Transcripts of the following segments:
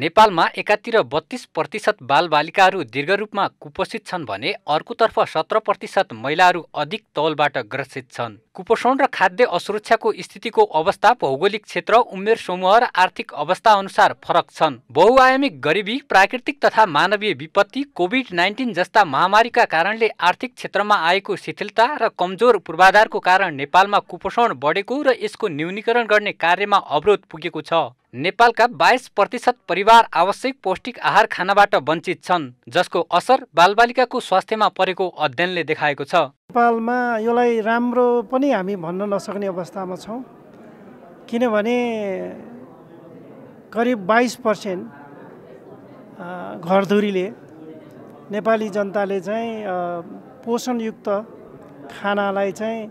नेपालमा एकातिर बत्तीस प्रतिशत बालबालिकाहरू दीर्घ रूपमा कुपोषित छन् भने अर्कोतर्फ सत्र प्रतिशत महिलाहरू अधिक तौलबाट ग्रसित छन् कुपोषण र खाद्य असुरक्षाको स्थितिको अवस्था भौगोलिक क्षेत्र उमेर समूह र आर्थिक अवस्था अनुसार फरक छन् बहुआयामिक गरिबी प्राकृतिक तथा मानवीय विपत्ति कोभिड नाइन्टिन जस्ता महामारीका कारणले आर्थिक क्षेत्रमा आएको शिथिलता र कमजोर पूर्वाधारको कारण नेपालमा कुपोषण बढेको र यसको न्यूनीकरण गर्ने कार्यमा अवरोध पुगेको छ नेपालका बाइस प्रतिशत परिवार आवश्यक पौष्टिक आहार खानाबाट वञ्चित छन् जसको असर बालबालिकाको स्वास्थ्यमा परेको अध्ययनले देखाएको छ नेपालमा यसलाई राम्रो पनि हामी भन्न नसक्ने अवस्थामा छौँ किनभने करिब बाइस पर्सेन्ट घरधुरीले नेपाली जनताले चाहिँ पोषणयुक्त खानालाई चाहिँ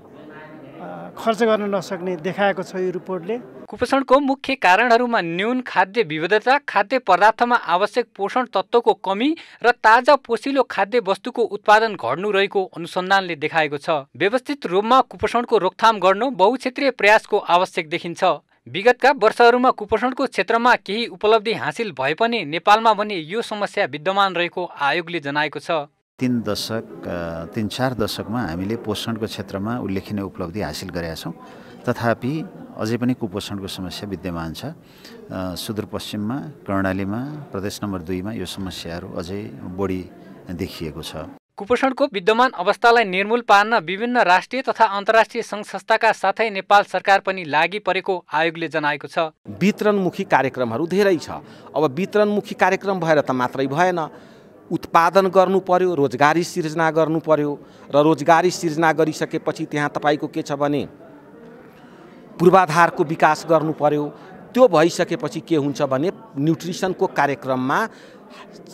खर्च गर्न नसक्ने देखाएको छ यो रिपोर्टले कुपोषणको मुख्य कारणहरूमा न्यून खाद्य विविधता खाद्य पदार्थमा आवश्यक पोषण तत्त्वको कमी र ताजा पोसिलो खाद्य वस्तुको उत्पादन घट्नु रहेको अनुसन्धानले देखाएको छ व्यवस्थित रूपमा कुपोषणको रोकथाम गर्नु बहुक्षेत्रीय प्रयासको आवश्यक देखिन्छ विगतका वर्षहरूमा कुपोषणको क्षेत्रमा केही उपलब्धि हासिल भए पनि नेपालमा भने यो समस्या विद्यमान रहेको आयोगले जनाएको छ तिन दशक तिन चार दशकमा हामीले पोषणको क्षेत्रमा उल्लेखनीय उपलब्धि हासिल गरेका छौँ तथापि अझै पनि कुपोषणको समस्या विद्यमान छ सुदूरपश्चिममा कर्णालीमा प्रदेश नम्बर दुईमा यो समस्याहरू अझै बढी देखिएको छ कुपोषणको विद्यमान अवस्थालाई निर्मूल पार्न विभिन्न राष्ट्रिय तथा अन्तर्राष्ट्रिय सङ्घ संस्थाका साथै नेपाल सरकार पनि लागि परेको आयोगले जनाएको छ वितरणमुखी कार्यक्रमहरू धेरै छ अब वितरणमुखी कार्यक्रम भएर त मात्रै भएन उत्पादन गर्नु पर्यो रोजगारी सिर्जना गर्नु पर्यो र रोजगारी सिर्जना गरिसकेपछि त्यहाँ तपाईँको के छ भने पूर्वाधारको विकास गर्नु पर्यो त्यो भइसकेपछि के हुन्छ भने न्युट्रिसनको कार्यक्रममा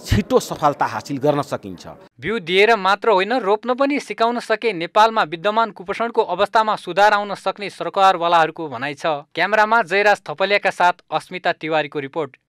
छिटो सफलता हासिल गर्न सकिन्छ बिउ दिएर मात्र होइन रोप्न पनि सिकाउन सके नेपालमा विद्यमान कुपोषणको अवस्थामा सुधार आउन सक्ने सरकारवालाहरूको भनाइ छ क्यामेरामा जयराज थपलियाका साथ अस्मिता तिवारीको रिपोर्ट